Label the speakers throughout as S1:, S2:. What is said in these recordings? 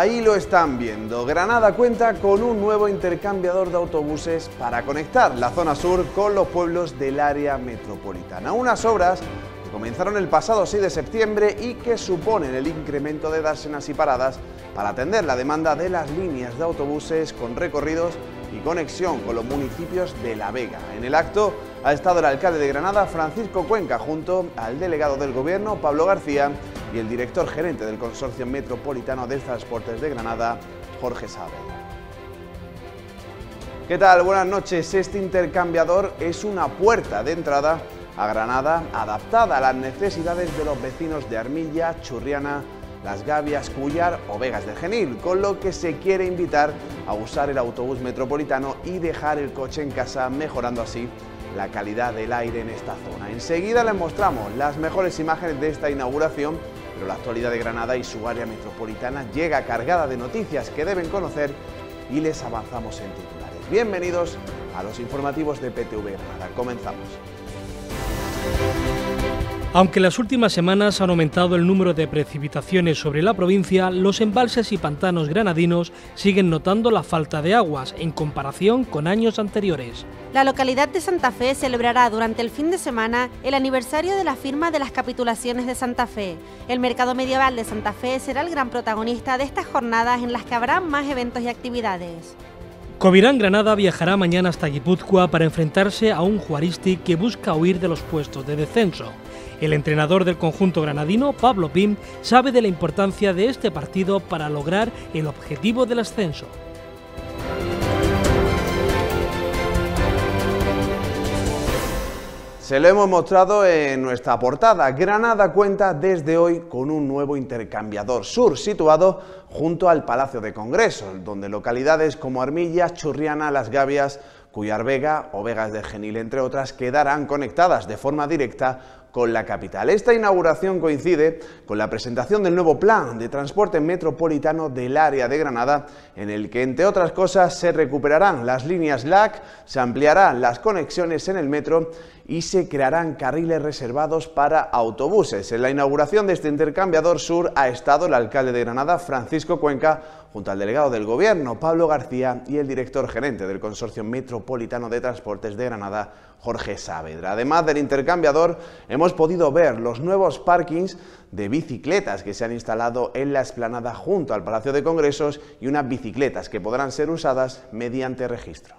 S1: Ahí lo están viendo. Granada cuenta con un nuevo intercambiador de autobuses para conectar la zona sur con los pueblos del área metropolitana. Unas obras que comenzaron el pasado 6 de septiembre y que suponen el incremento de dársenas y paradas para atender la demanda de las líneas de autobuses con recorridos y conexión con los municipios de La Vega. En el acto ha estado el alcalde de Granada, Francisco Cuenca, junto al delegado del Gobierno, Pablo García, y el director gerente del Consorcio Metropolitano de Transportes de Granada, Jorge Sáez. ¿Qué tal? Buenas noches. Este intercambiador es una puerta de entrada a Granada adaptada a las necesidades de los vecinos de Armilla, Churriana, las Gavias, Cullar o Vegas del Genil, con lo que se quiere invitar a usar el autobús metropolitano y dejar el coche en casa, mejorando así la calidad del aire en esta zona. Enseguida les mostramos las mejores imágenes de esta inauguración, pero la actualidad de Granada y su área metropolitana llega cargada de noticias que deben conocer y les avanzamos en titulares. Bienvenidos a los informativos de PTV Granada. Comenzamos.
S2: Aunque las últimas semanas han aumentado el número de precipitaciones sobre la provincia, los embalses y pantanos granadinos siguen notando la falta de aguas en comparación con años anteriores.
S3: La localidad de Santa Fe celebrará durante el fin de semana el aniversario de la firma de las capitulaciones de Santa Fe. El mercado medieval de Santa Fe será el gran protagonista de estas jornadas en las que habrá más eventos y actividades.
S2: Covirán Granada viajará mañana hasta Guipúzcoa para enfrentarse a un Juaristi que busca huir de los puestos de descenso. El entrenador del conjunto granadino, Pablo Pim, sabe de la importancia de este partido para lograr el objetivo del ascenso.
S1: Se lo hemos mostrado en nuestra portada. Granada cuenta desde hoy con un nuevo intercambiador sur situado junto al Palacio de Congresos, donde localidades como Armilla, Churriana, Las Gavias, Cuyar o Vegas de Genil, entre otras, quedarán conectadas de forma directa con la capital. Esta inauguración coincide con la presentación del nuevo plan de transporte metropolitano del área de Granada, en el que, entre otras cosas, se recuperarán las líneas LAC, se ampliarán las conexiones en el metro y se crearán carriles reservados para autobuses. En la inauguración de este intercambiador sur ha estado el alcalde de Granada, Francisco Cuenca, junto al delegado del Gobierno, Pablo García, y el director gerente del Consorcio Metropolitano de Transportes de Granada, Jorge Saavedra. Además del intercambiador, hemos podido ver los nuevos parkings de bicicletas que se han instalado en la esplanada junto al Palacio de Congresos y unas bicicletas que podrán ser usadas mediante registro.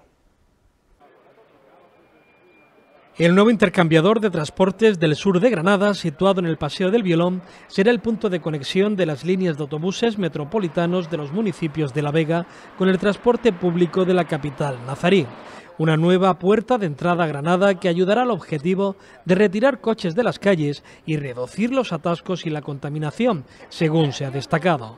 S2: El nuevo intercambiador de transportes del sur de Granada, situado en el Paseo del Violón, será el punto de conexión de las líneas de autobuses metropolitanos de los municipios de La Vega con el transporte público de la capital, Nazarí. Una nueva puerta de entrada a Granada que ayudará al objetivo de retirar coches de las calles y reducir los atascos y la contaminación, según se ha destacado.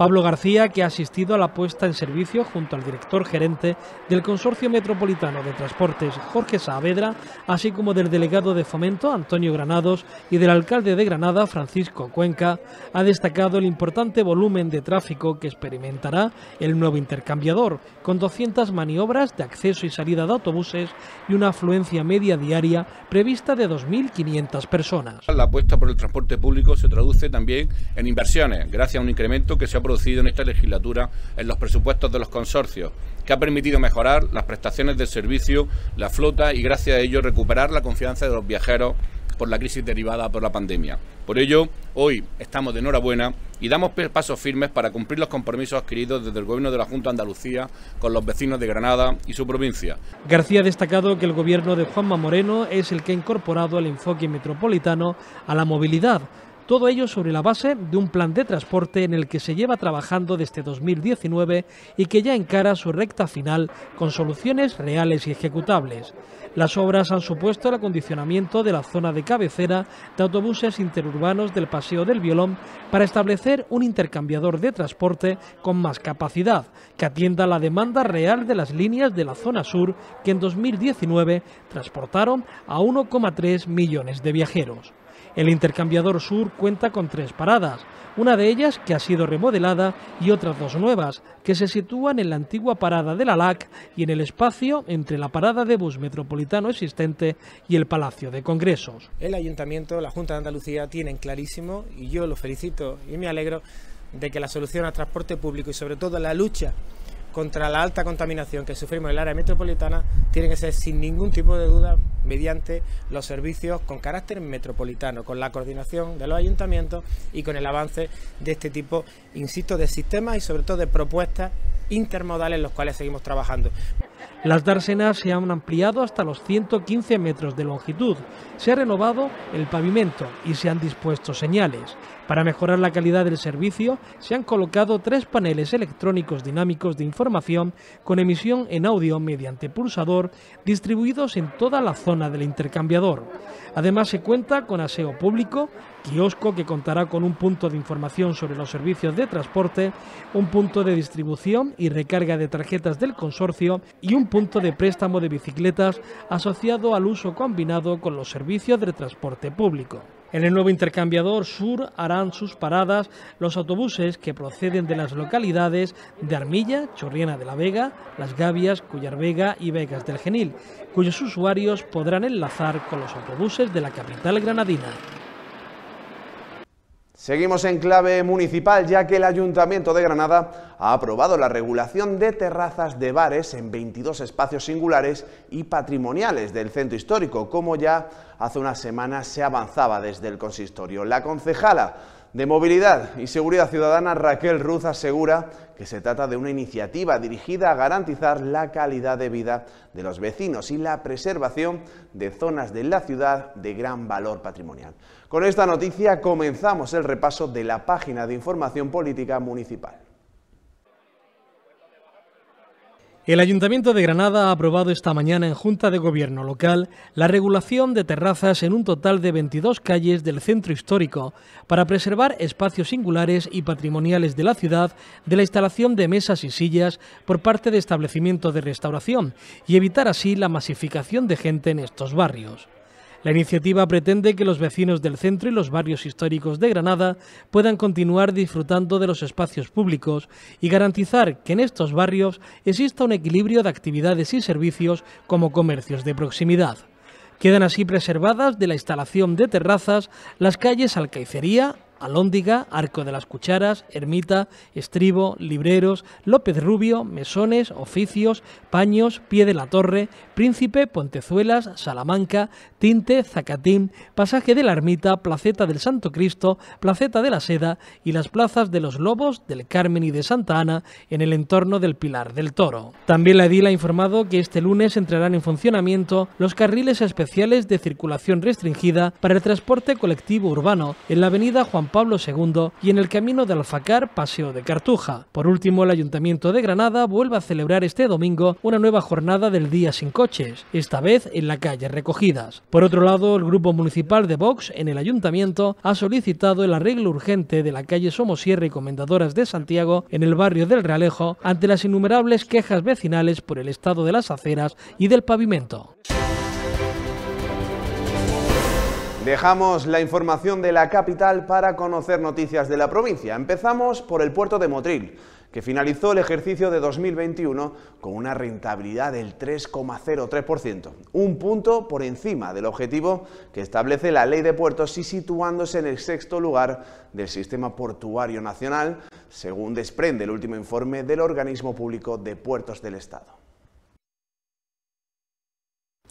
S2: Pablo García, que ha asistido a la puesta en servicio junto al director gerente del Consorcio Metropolitano de Transportes, Jorge Saavedra, así como del delegado de Fomento, Antonio Granados, y del alcalde de Granada, Francisco Cuenca, ha destacado el importante volumen de tráfico que experimentará el nuevo intercambiador, con 200 maniobras de acceso y salida de autobuses y una afluencia media diaria prevista de
S1: 2.500 personas. La apuesta por el transporte público se traduce también en inversiones, gracias a un incremento que se ha en esta legislatura en los presupuestos de los consorcios, que ha permitido mejorar las prestaciones del servicio, la flota y gracias a ello recuperar la confianza de los viajeros por la crisis derivada por la pandemia. Por ello, hoy estamos de enhorabuena y damos pasos firmes para cumplir los compromisos adquiridos desde el Gobierno de la Junta de Andalucía con los vecinos de Granada y su provincia.
S2: García ha destacado que el Gobierno de Juanma Moreno es el que ha incorporado el enfoque metropolitano a la movilidad todo ello sobre la base de un plan de transporte en el que se lleva trabajando desde 2019 y que ya encara su recta final con soluciones reales y ejecutables. Las obras han supuesto el acondicionamiento de la zona de cabecera de autobuses interurbanos del Paseo del Violón para establecer un intercambiador de transporte con más capacidad, que atienda la demanda real de las líneas de la zona sur que en 2019 transportaron a 1,3 millones de viajeros. El intercambiador sur cuenta con tres paradas, una de ellas que ha sido remodelada y otras dos nuevas, que se sitúan en la antigua parada de la LAC y en el espacio entre la parada de bus metropolitano existente y el Palacio de Congresos. El Ayuntamiento, la Junta de Andalucía tienen clarísimo, y yo lo felicito y me alegro, de que la solución al transporte público y sobre todo la lucha contra la alta contaminación que sufrimos en el área metropolitana tiene que ser sin ningún tipo de duda mediante los servicios con carácter metropolitano, con la coordinación de los ayuntamientos y con el avance de este tipo, insisto, de sistemas y sobre todo de propuestas intermodal en los cuales seguimos trabajando. Las dársenas se han ampliado hasta los 115 metros de longitud, se ha renovado el pavimento y se han dispuesto señales. Para mejorar la calidad del servicio, se han colocado tres paneles electrónicos dinámicos de información con emisión en audio mediante pulsador distribuidos en toda la zona del intercambiador. Además, se cuenta con aseo público, kiosco que contará con un punto de información sobre los servicios de transporte, un punto de distribución y recarga de tarjetas del consorcio y un punto de préstamo de bicicletas asociado al uso combinado con los servicios de transporte público. En el nuevo intercambiador sur harán sus paradas los autobuses que proceden de las localidades de Armilla, Chorriena de la Vega, Las Gavias, Cullarvega y Vegas del Genil, cuyos usuarios podrán enlazar con los autobuses de la capital granadina.
S1: Seguimos en clave municipal ya que el Ayuntamiento de Granada ha aprobado la regulación de terrazas de bares en 22 espacios singulares y patrimoniales del centro histórico, como ya hace unas semanas se avanzaba desde el consistorio. La concejala de Movilidad y Seguridad Ciudadana Raquel Ruz asegura que se trata de una iniciativa dirigida a garantizar la calidad de vida de los vecinos y la preservación de zonas de la ciudad de gran valor patrimonial. Con esta noticia comenzamos el repaso de la página de información política municipal.
S2: El Ayuntamiento de Granada ha aprobado esta mañana en Junta de Gobierno local la regulación de terrazas en un total de 22 calles del centro histórico para preservar espacios singulares y patrimoniales de la ciudad de la instalación de mesas y sillas por parte de establecimientos de restauración y evitar así la masificación de gente en estos barrios. La iniciativa pretende que los vecinos del centro y los barrios históricos de Granada puedan continuar disfrutando de los espacios públicos y garantizar que en estos barrios exista un equilibrio de actividades y servicios como comercios de proximidad. Quedan así preservadas de la instalación de terrazas las calles Alcaicería, Alóndiga, Arco de las Cucharas, Ermita, Estribo, Libreros, López Rubio, Mesones, Oficios, Paños, Pie de la Torre, Príncipe, Pontezuelas, Salamanca, Tinte, Zacatín, Pasaje de la Ermita, Placeta del Santo Cristo, Placeta de la Seda y las plazas de los Lobos, del Carmen y de Santa Ana en el entorno del Pilar del Toro. También la edil ha informado que este lunes entrarán en funcionamiento los carriles especiales de circulación restringida para el transporte colectivo urbano en la avenida Juan Pablo II y en el camino de Alfacar, Paseo de Cartuja. Por último, el Ayuntamiento de Granada vuelve a celebrar este domingo una nueva jornada del Día sin Coches, esta vez en la calle Recogidas. Por otro lado, el Grupo Municipal de Vox en el Ayuntamiento ha solicitado el arreglo urgente de la calle Somosierra y Comendadoras de Santiago en el barrio del Realejo ante las innumerables quejas vecinales por el estado de las aceras y del pavimento.
S1: Dejamos la información de la capital para conocer noticias de la provincia. Empezamos por el puerto de Motril, que finalizó el ejercicio de 2021 con una rentabilidad del 3,03%, un punto por encima del objetivo que establece la Ley de Puertos y situándose en el sexto lugar del Sistema Portuario Nacional, según desprende el último informe del Organismo Público de Puertos del Estado.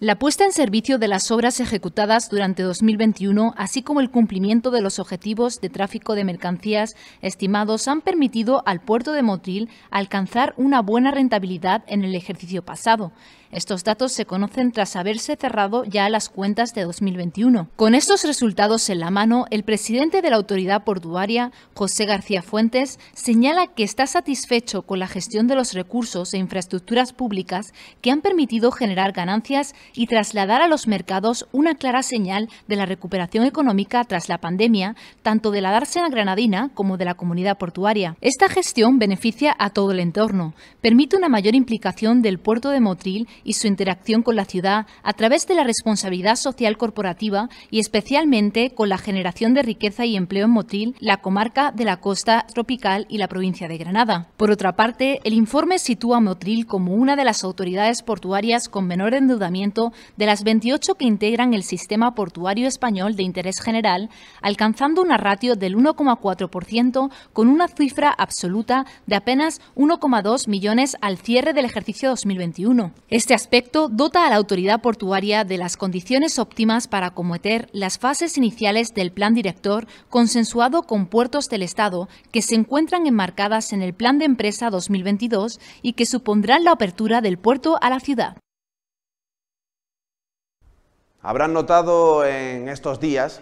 S4: La puesta en servicio de las obras ejecutadas durante 2021, así como el cumplimiento de los objetivos de tráfico de mercancías estimados, han permitido al puerto de Motril alcanzar una buena rentabilidad en el ejercicio pasado. Estos datos se conocen tras haberse cerrado ya las cuentas de 2021. Con estos resultados en la mano, el presidente de la autoridad portuaria, José García Fuentes, señala que está satisfecho con la gestión de los recursos e infraestructuras públicas que han permitido generar ganancias y trasladar a los mercados una clara señal de la recuperación económica tras la pandemia, tanto de la dársena granadina como de la comunidad portuaria. Esta gestión beneficia a todo el entorno, permite una mayor implicación del puerto de Motril y su interacción con la ciudad a través de la responsabilidad social corporativa y especialmente con la generación de riqueza y empleo en Motril, la comarca de la costa tropical y la provincia de Granada. Por otra parte, el informe sitúa a Motril como una de las autoridades portuarias con menor endeudamiento de las 28 que integran el sistema portuario español de interés general, alcanzando una ratio del 1,4% con una cifra absoluta de apenas 1,2 millones al cierre del ejercicio 2021. Este aspecto dota a la autoridad portuaria de las condiciones óptimas para acometer las fases iniciales del plan director consensuado con puertos del Estado que se encuentran enmarcadas en el Plan de Empresa 2022 y que supondrán la apertura del puerto a la ciudad.
S1: Habrán notado en estos días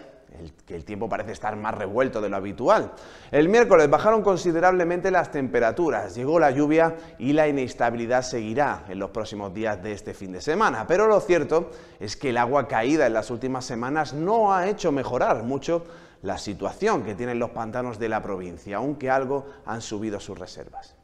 S1: que el tiempo parece estar más revuelto de lo habitual. El miércoles bajaron considerablemente las temperaturas, llegó la lluvia y la inestabilidad seguirá en los próximos días de este fin de semana. Pero lo cierto es que el agua caída en las últimas semanas no ha hecho mejorar mucho la situación que tienen los pantanos de la provincia, aunque algo han subido sus reservas.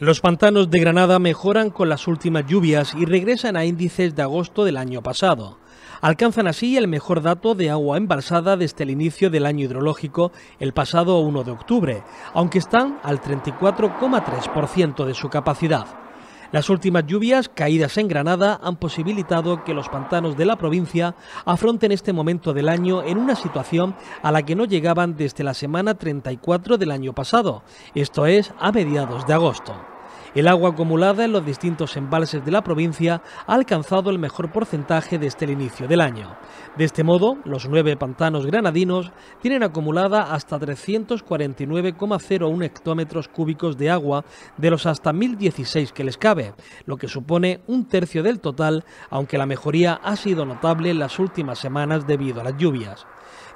S2: Los pantanos de Granada mejoran con las últimas lluvias y regresan a índices de agosto del año pasado. Alcanzan así el mejor dato de agua embalsada desde el inicio del año hidrológico el pasado 1 de octubre, aunque están al 34,3% de su capacidad. Las últimas lluvias caídas en Granada han posibilitado que los pantanos de la provincia afronten este momento del año en una situación a la que no llegaban desde la semana 34 del año pasado, esto es a mediados de agosto. El agua acumulada en los distintos embalses de la provincia ha alcanzado el mejor porcentaje desde el inicio del año. De este modo, los nueve pantanos granadinos tienen acumulada hasta 349,01 hectómetros cúbicos de agua de los hasta 1.016 que les cabe, lo que supone un tercio del total, aunque la mejoría ha sido notable en las últimas semanas debido a las lluvias.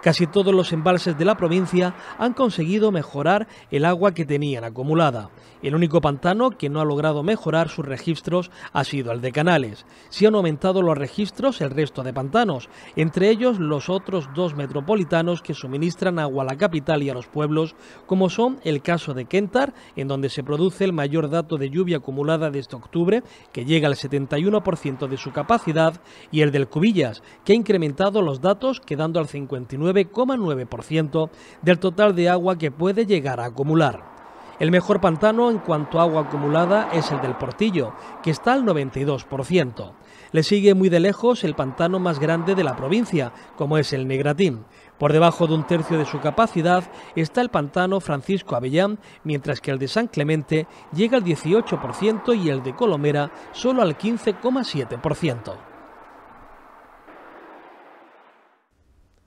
S2: Casi todos los embalses de la provincia han conseguido mejorar el agua que tenían acumulada. El único pantano que no ha logrado mejorar sus registros ha sido el de Canales. Se han aumentado los registros el resto de pantanos, entre ellos los otros dos metropolitanos que suministran agua a la capital y a los pueblos, como son el caso de Kentar, en donde se produce el mayor dato de lluvia acumulada desde este octubre, que llega al 71% de su capacidad, y el del Cubillas, que ha incrementado los datos quedando al 59 9,9% del total de agua que puede llegar a acumular. El mejor pantano en cuanto a agua acumulada es el del Portillo, que está al 92%. Le sigue muy de lejos el pantano más grande de la provincia, como es el Negratín. Por debajo de un tercio de su capacidad está el pantano Francisco Avellán, mientras que el de San Clemente llega al 18% y el de Colomera solo al 15,7%.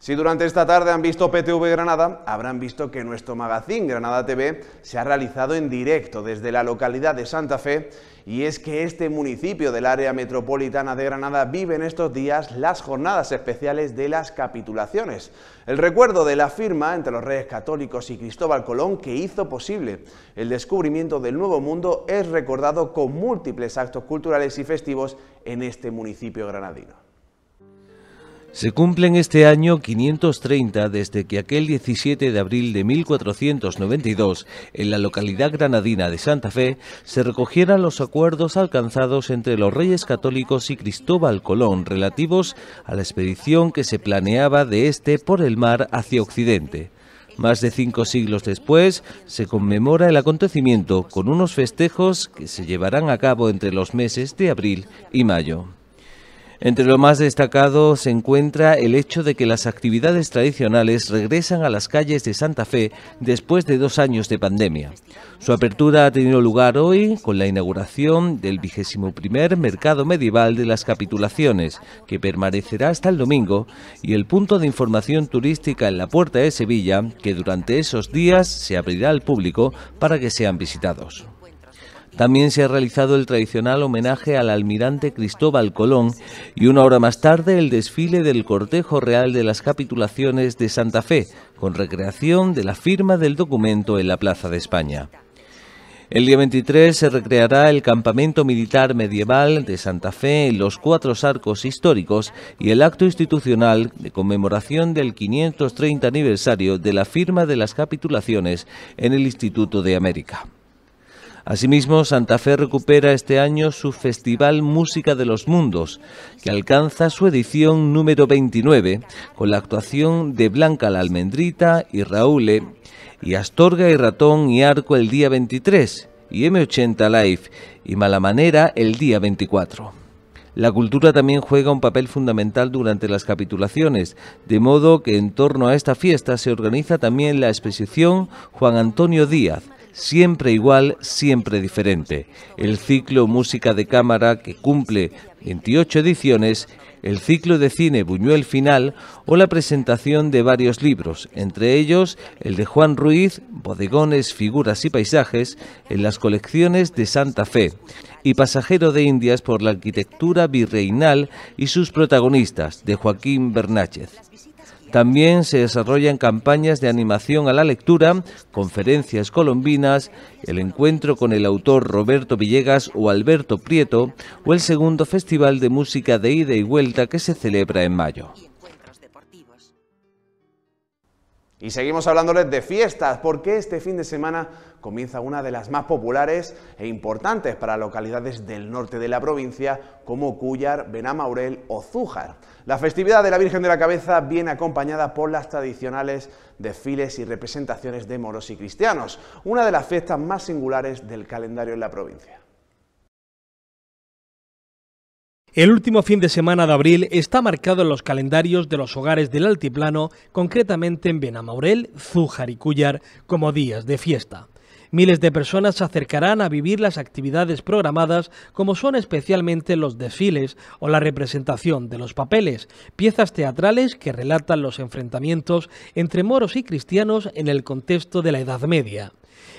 S1: Si durante esta tarde han visto PTV Granada, habrán visto que nuestro magazine Granada TV se ha realizado en directo desde la localidad de Santa Fe y es que este municipio del área metropolitana de Granada vive en estos días las jornadas especiales de las capitulaciones. El recuerdo de la firma entre los reyes católicos y Cristóbal Colón que hizo posible el descubrimiento del Nuevo Mundo es recordado con múltiples actos culturales y festivos en este municipio granadino.
S5: Se cumplen este año 530 desde que aquel 17 de abril de 1492, en la localidad granadina de Santa Fe, se recogieran los acuerdos alcanzados entre los reyes católicos y Cristóbal Colón relativos a la expedición que se planeaba de este por el mar hacia Occidente. Más de cinco siglos después, se conmemora el acontecimiento con unos festejos que se llevarán a cabo entre los meses de abril y mayo. Entre lo más destacado se encuentra el hecho de que las actividades tradicionales regresan a las calles de Santa Fe después de dos años de pandemia. Su apertura ha tenido lugar hoy con la inauguración del vigésimo primer mercado medieval de las capitulaciones, que permanecerá hasta el domingo, y el punto de información turística en la Puerta de Sevilla, que durante esos días se abrirá al público para que sean visitados. También se ha realizado el tradicional homenaje al almirante Cristóbal Colón y una hora más tarde el desfile del Cortejo Real de las Capitulaciones de Santa Fe, con recreación de la firma del documento en la Plaza de España. El día 23 se recreará el campamento militar medieval de Santa Fe en los cuatro arcos históricos y el acto institucional de conmemoración del 530 aniversario de la firma de las capitulaciones en el Instituto de América. Asimismo, Santa Fe recupera este año su Festival Música de los Mundos, que alcanza su edición número 29, con la actuación de Blanca la Almendrita y Raúle, y Astorga y Ratón y Arco el día 23, y M80 Live y Malamanera el día 24. La cultura también juega un papel fundamental durante las capitulaciones, de modo que en torno a esta fiesta se organiza también la exposición Juan Antonio Díaz, siempre igual, siempre diferente. El ciclo Música de Cámara, que cumple 28 ediciones, el ciclo de cine Buñuel Final o la presentación de varios libros, entre ellos el de Juan Ruiz, Bodegones, Figuras y Paisajes, en las colecciones de Santa Fe, y Pasajero de Indias por la arquitectura virreinal y sus protagonistas, de Joaquín Bernáchez. También se desarrollan campañas de animación a la lectura, conferencias colombinas, el encuentro con el autor Roberto Villegas o Alberto Prieto o el segundo Festival de Música de Ida y Vuelta que se celebra en mayo.
S1: Y seguimos hablándoles de fiestas, porque este fin de semana comienza una de las más populares e importantes para localidades del norte de la provincia, como Cúllar, Benamaurel o Zújar. La festividad de la Virgen de la Cabeza viene acompañada por las tradicionales desfiles y representaciones de moros y cristianos, una de las fiestas más singulares del calendario en la provincia.
S2: El último fin de semana de abril está marcado en los calendarios de los hogares del altiplano, concretamente en Benamaurel, Zújar y Cullar, como días de fiesta. Miles de personas se acercarán a vivir las actividades programadas, como son especialmente los desfiles o la representación de los papeles, piezas teatrales que relatan los enfrentamientos entre moros y cristianos en el contexto de la Edad Media.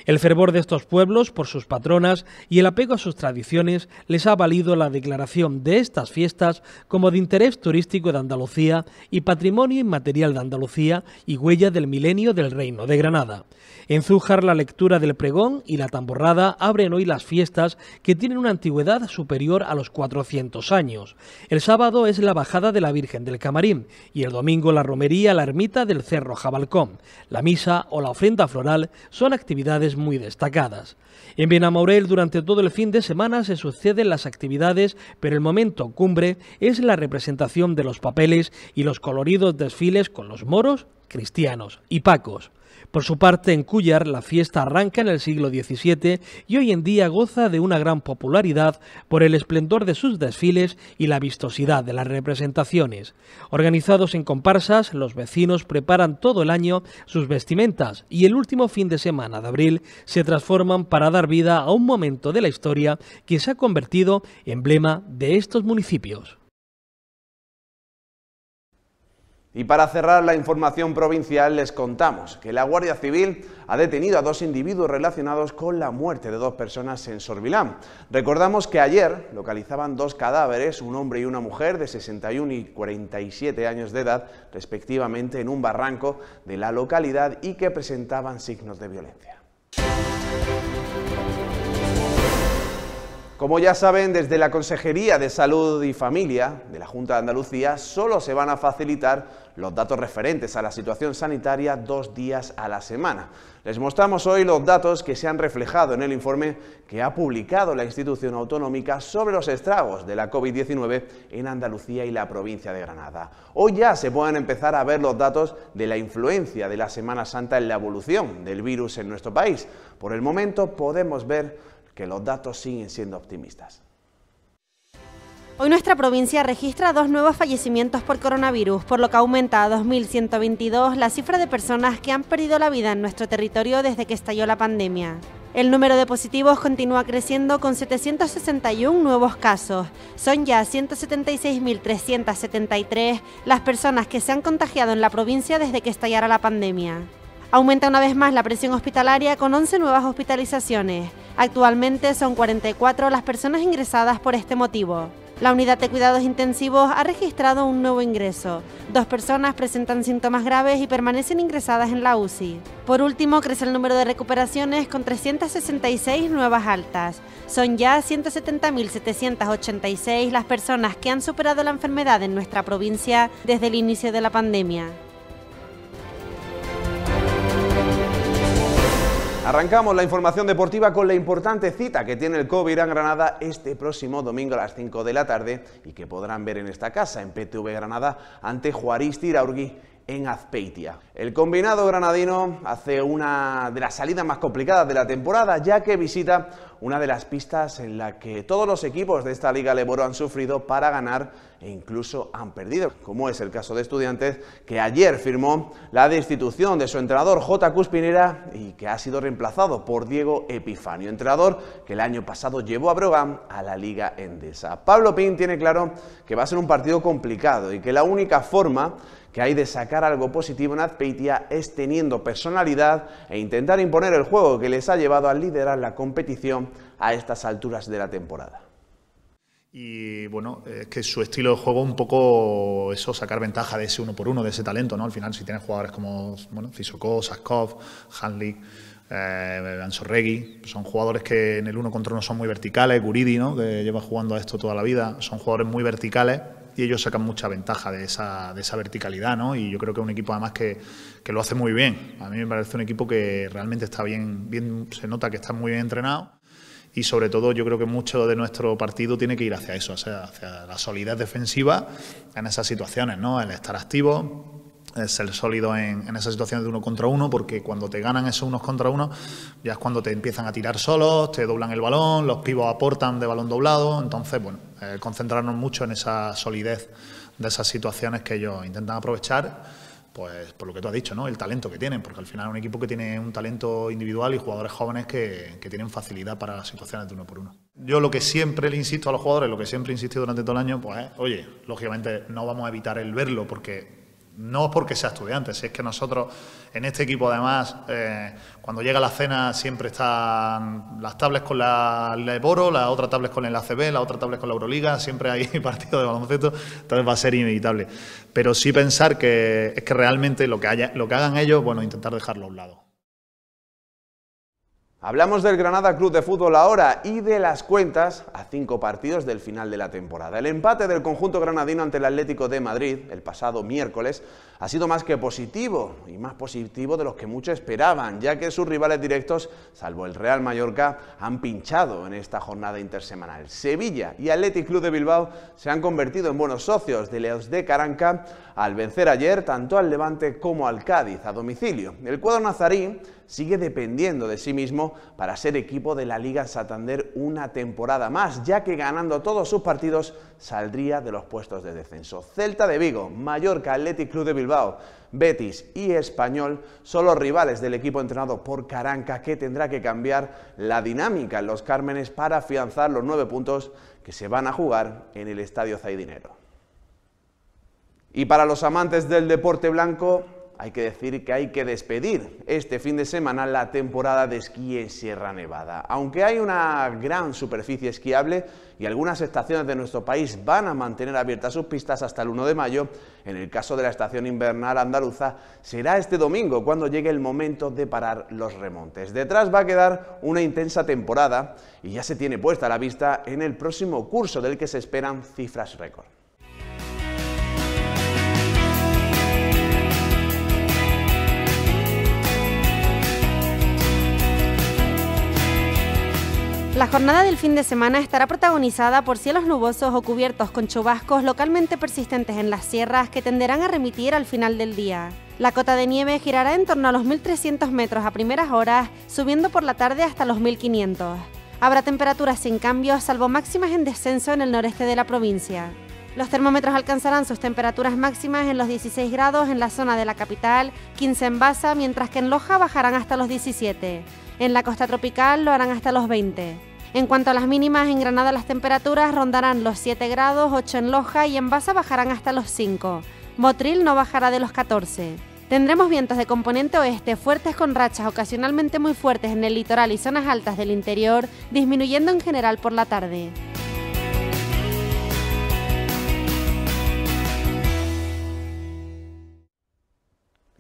S2: El fervor de estos pueblos por sus patronas y el apego a sus tradiciones les ha valido la declaración de estas fiestas como de interés turístico de Andalucía y patrimonio inmaterial de Andalucía y huella del milenio del Reino de Granada. En Zújar la lectura del pregón y la tamborrada abren hoy las fiestas que tienen una antigüedad superior a los 400 años. El sábado es la bajada de la Virgen del Camarín y el domingo la romería a la ermita del Cerro Jabalcón. La misa o la ofrenda floral son actividades muy destacadas. En Benamaurel durante todo el fin de semana se suceden las actividades, pero el momento cumbre es la representación de los papeles y los coloridos desfiles con los moros, cristianos y pacos. Por su parte, en Cuyar la fiesta arranca en el siglo XVII y hoy en día goza de una gran popularidad por el esplendor de sus desfiles y la vistosidad de las representaciones. Organizados en comparsas, los vecinos preparan todo el año sus vestimentas y el último fin de semana de abril se transforman para dar vida a un momento de la historia que se ha convertido emblema de estos municipios.
S1: Y para cerrar la información provincial les contamos que la Guardia Civil ha detenido a dos individuos relacionados con la muerte de dos personas en Sorbilán. Recordamos que ayer localizaban dos cadáveres, un hombre y una mujer de 61 y 47 años de edad, respectivamente, en un barranco de la localidad y que presentaban signos de violencia. Como ya saben, desde la Consejería de Salud y Familia de la Junta de Andalucía solo se van a facilitar los datos referentes a la situación sanitaria dos días a la semana. Les mostramos hoy los datos que se han reflejado en el informe que ha publicado la institución autonómica sobre los estragos de la COVID-19 en Andalucía y la provincia de Granada. Hoy ya se pueden empezar a ver los datos de la influencia de la Semana Santa en la evolución del virus en nuestro país. Por el momento podemos ver que los datos siguen siendo optimistas.
S3: Hoy nuestra provincia registra dos nuevos fallecimientos por coronavirus, por lo que aumenta a 2.122 la cifra de personas que han perdido la vida en nuestro territorio desde que estalló la pandemia. El número de positivos continúa creciendo con 761 nuevos casos. Son ya 176.373 las personas que se han contagiado en la provincia desde que estallara la pandemia. Aumenta una vez más la presión hospitalaria con 11 nuevas hospitalizaciones. Actualmente son 44 las personas ingresadas por este motivo. La unidad de cuidados intensivos ha registrado un nuevo ingreso. Dos personas presentan síntomas graves y permanecen ingresadas en la UCI. Por último, crece el número de recuperaciones con 366 nuevas altas. Son ya 170.786 las personas que han superado la enfermedad en nuestra provincia desde el inicio de la pandemia.
S1: Arrancamos la información deportiva con la importante cita que tiene el COVID Irán Granada este próximo domingo a las 5 de la tarde y que podrán ver en esta casa, en PTV Granada, ante Juaristi Iraurgui en Azpeitia. El combinado granadino hace una de las salidas más complicadas de la temporada, ya que visita una de las pistas en la que todos los equipos de esta Liga Leboro han sufrido para ganar e incluso han perdido, como es el caso de Estudiantes, que ayer firmó la destitución de su entrenador J. Cuspinera y que ha sido reemplazado por Diego Epifanio, entrenador que el año pasado llevó a Brogan a la Liga Endesa. Pablo Pin tiene claro que va a ser un partido complicado y que la única forma que hay de sacar algo positivo en Azpeitia es teniendo personalidad e intentar imponer el juego que les ha llevado a liderar la competición a estas alturas de la temporada.
S6: Y bueno, es que su estilo de juego un poco eso, sacar ventaja de ese uno por uno, de ese talento, ¿no? Al final, si tienes jugadores como bueno, Saskov, Hanley, eh, son jugadores que en el uno contra uno son muy verticales, Guridi, ¿no? que lleva jugando a esto toda la vida, son jugadores muy verticales y ellos sacan mucha ventaja de esa, de esa verticalidad, ¿no? Y yo creo que es un equipo además que, lo hace muy bien. A mí me parece un equipo que realmente está bien, bien, se nota que está muy bien entrenado y sobre todo yo creo que mucho de nuestro partido tiene que ir hacia eso, hacia, la solidez defensiva en esas situaciones, ¿no? El estar activo eh, ser sólido en, esas situaciones de uno contra uno, porque cuando te ganan esos unos contra uno, ya es cuando te empiezan a tirar solos, te doblan el balón, los pibos aportan de balón doblado, entonces, bueno, eh, concentrarnos mucho en esa solidez de esas situaciones que ellos intentan aprovechar pues por lo que tú has dicho, ¿no? El talento que tienen, porque al final es un equipo que tiene un talento individual y jugadores jóvenes que, tienen facilidad para las situaciones de uno por uno. Yo lo que siempre le insisto a los jugadores, lo que siempre he insistido durante todo el año, pues, oye, lógicamente no vamos a evitar el verlo, porque no porque sea estudiante, si es que nosotros en este equipo además, eh, cuando llega la cena siempre están las tablas con la, la la otra tablas con el ACB, la otra tablas con la Euroliga, siempre hay partido de baloncesto, entonces va a ser inevitable. Pero sí pensar que es que realmente lo que, haya, lo que hagan ellos, bueno, intentar dejarlo a un lado.
S1: Hablamos del Granada Club de Fútbol ahora y de las cuentas a cinco partidos del final de la temporada. El empate del conjunto granadino ante el Atlético de Madrid el pasado miércoles ha sido más que positivo, y más positivo de los que muchos esperaban, ya que sus rivales directos, salvo el Real Mallorca, han pinchado en esta jornada intersemanal. Sevilla y Athletic Club de Bilbao se han convertido en buenos socios de Leos de Caranca al vencer ayer tanto al Levante como al Cádiz a domicilio. El cuadro nazarí sigue dependiendo de sí mismo para ser equipo de la Liga Santander una temporada más, ya que ganando todos sus partidos saldría de los puestos de descenso. Celta de Vigo, Mallorca, Athletic Club de Bilbao Betis y Español son los rivales del equipo entrenado por Caranca que tendrá que cambiar la dinámica en los Cármenes para afianzar los nueve puntos que se van a jugar en el Estadio Zaidinero. Y para los amantes del deporte blanco, hay que decir que hay que despedir este fin de semana la temporada de esquí en Sierra Nevada. Aunque hay una gran superficie esquiable y algunas estaciones de nuestro país van a mantener abiertas sus pistas hasta el 1 de mayo, en el caso de la estación invernal andaluza será este domingo cuando llegue el momento de parar los remontes. Detrás va a quedar una intensa temporada y ya se tiene puesta la vista en el próximo curso del que se esperan cifras récord.
S3: La jornada del fin de semana estará protagonizada por cielos nubosos o cubiertos con chubascos localmente persistentes en las sierras que tenderán a remitir al final del día. La cota de nieve girará en torno a los 1.300 metros a primeras horas, subiendo por la tarde hasta los 1.500. Habrá temperaturas sin cambios, salvo máximas en descenso en el noreste de la provincia. Los termómetros alcanzarán sus temperaturas máximas en los 16 grados en la zona de la capital, 15 en Baza, mientras que en Loja bajarán hasta los 17. En la costa tropical lo harán hasta los 20. En cuanto a las mínimas, en Granada las temperaturas rondarán los 7 grados, 8 en Loja y en Baza bajarán hasta los 5. Motril no bajará de los 14. Tendremos vientos de componente oeste fuertes con rachas ocasionalmente muy fuertes en el litoral y zonas altas del interior, disminuyendo en general por la tarde.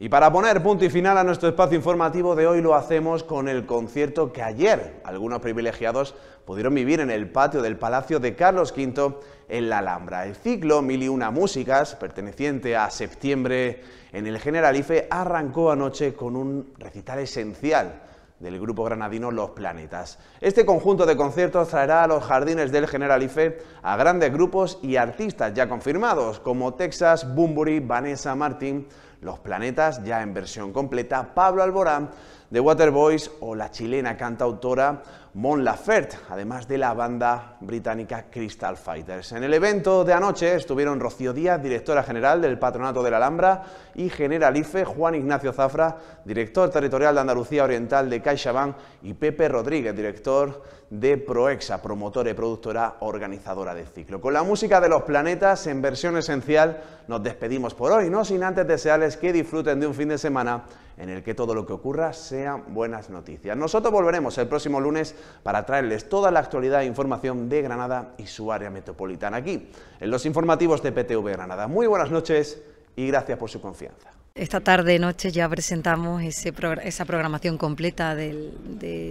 S1: Y para poner punto y final a nuestro espacio informativo de hoy lo hacemos con el concierto que ayer algunos privilegiados pudieron vivir en el patio del Palacio de Carlos V en la Alhambra. El ciclo Mil y Una Músicas, perteneciente a septiembre en el Generalife, arrancó anoche con un recital esencial del grupo granadino Los Planetas. Este conjunto de conciertos traerá a los jardines del Generalife a grandes grupos y artistas ya confirmados como Texas, Bunbury, Vanessa Martin... Los planetas, ya en versión completa, Pablo Alborán The Waterboys o la chilena cantautora Mon Laferte, además de la banda británica Crystal Fighters. En el evento de anoche estuvieron Rocío Díaz, directora general del Patronato de la Alhambra, y Generalife Juan Ignacio Zafra, director territorial de Andalucía Oriental de CaixaBank, y Pepe Rodríguez, director de Proexa, promotora y productora organizadora del ciclo. Con la música de los planetas en versión esencial nos despedimos por hoy, no sin antes desearles que disfruten de un fin de semana en el que todo lo que ocurra sean buenas noticias. Nosotros volveremos el próximo lunes para traerles toda la actualidad e información de Granada y su área metropolitana aquí, en los informativos de PTV Granada. Muy buenas noches y gracias por su confianza.
S7: Esta tarde noche ya presentamos ese esa programación completa de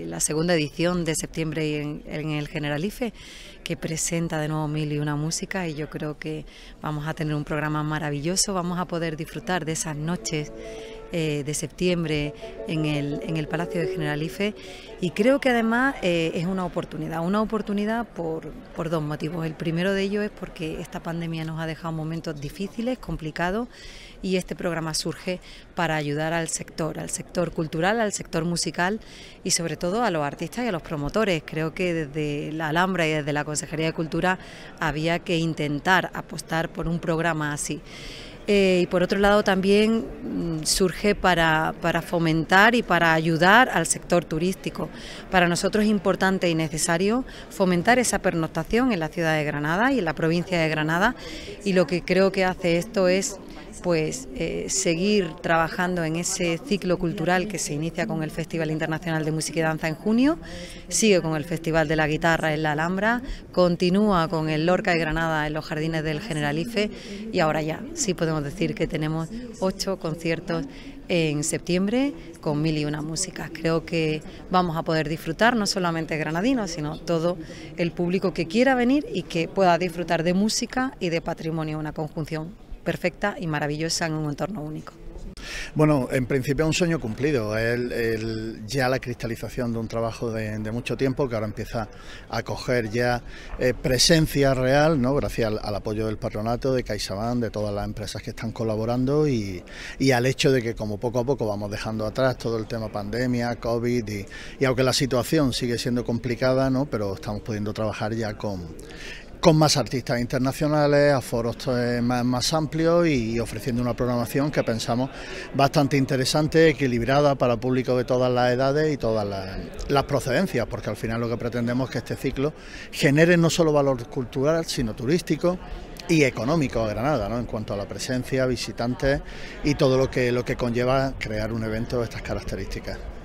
S7: la segunda edición de septiembre en, en, el Generalife, que presenta de nuevo mil y una música y yo creo que vamos a tener un programa maravilloso, vamos a poder disfrutar de esas noches eh, de septiembre en el, en el, Palacio de Generalife y creo que además eh, es una oportunidad, una oportunidad por, por dos motivos. El primero de ellos es porque esta pandemia nos ha dejado momentos difíciles, complicados y este programa surge para ayudar al sector, al sector cultural, al sector musical y sobre todo a los artistas y a los promotores. Creo que desde la Alhambra y desde la Consejería de Cultura había que intentar apostar por un programa así. Eh, y por otro lado también mm, surge para, para, fomentar y para ayudar al sector turístico. Para nosotros es importante y necesario fomentar esa pernoctación en la ciudad de Granada y en la provincia de Granada y lo que creo que hace esto es pues eh, seguir trabajando en ese ciclo cultural que se inicia con el Festival Internacional de Música y Danza en junio, sigue con el Festival de la Guitarra en la Alhambra, continúa con el Lorca y Granada en los jardines del Generalife y ahora ya sí podemos decir que tenemos ocho conciertos en septiembre con mil y una músicas. Creo que vamos a poder disfrutar no solamente granadinos, sino todo el público que quiera venir y que pueda disfrutar de música y de patrimonio, una conjunción perfecta y maravillosa en un entorno único.
S6: Bueno, en principio es un sueño cumplido, Es ya la cristalización de un trabajo de, mucho tiempo que ahora empieza a coger ya eh, presencia real, ¿no? gracias al, apoyo del patronato, de CaixaBank, de todas las empresas que están colaborando y, al hecho de que como poco a poco vamos dejando atrás todo el tema pandemia, COVID y, y aunque la situación sigue siendo complicada, ¿no? pero estamos pudiendo trabajar ya con, con más artistas internacionales, a eh, más, más amplios y ofreciendo una programación que pensamos bastante interesante, equilibrada para público de todas las edades y todas las, procedencias, porque al final lo que pretendemos es que este ciclo genere no solo valor cultural, sino turístico y económico a Granada, ¿no? en cuanto a la presencia, visitantes y todo lo que, lo que conlleva crear un evento de estas características.